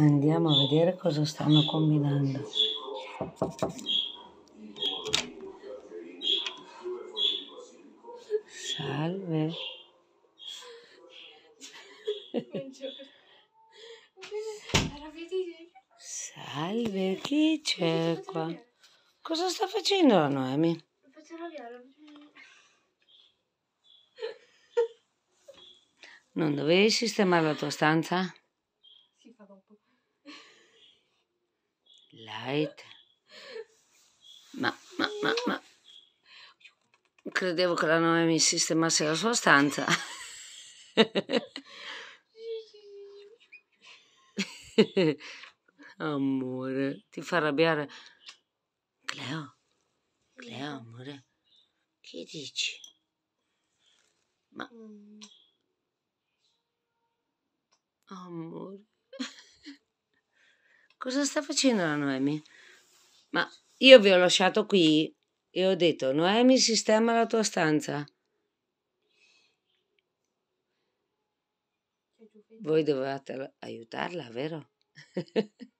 Andiamo a vedere cosa stanno combinando. Salve. Salve, chi c'è qua? Cosa sta facendo la Noemi? Non dovevi sistemare la tua stanza? Light. Ma, ma, ma, ma. Credevo che la Noemi mi sistemasse la sua stanza. amore, ti fa arrabbiare. Cleo, Cleo, amore, che dici? Ma... Mm. Amore. Cosa sta facendo la Noemi? Ma io vi ho lasciato qui e ho detto, Noemi, sistema la tua stanza. Voi dovevate aiutarla, vero?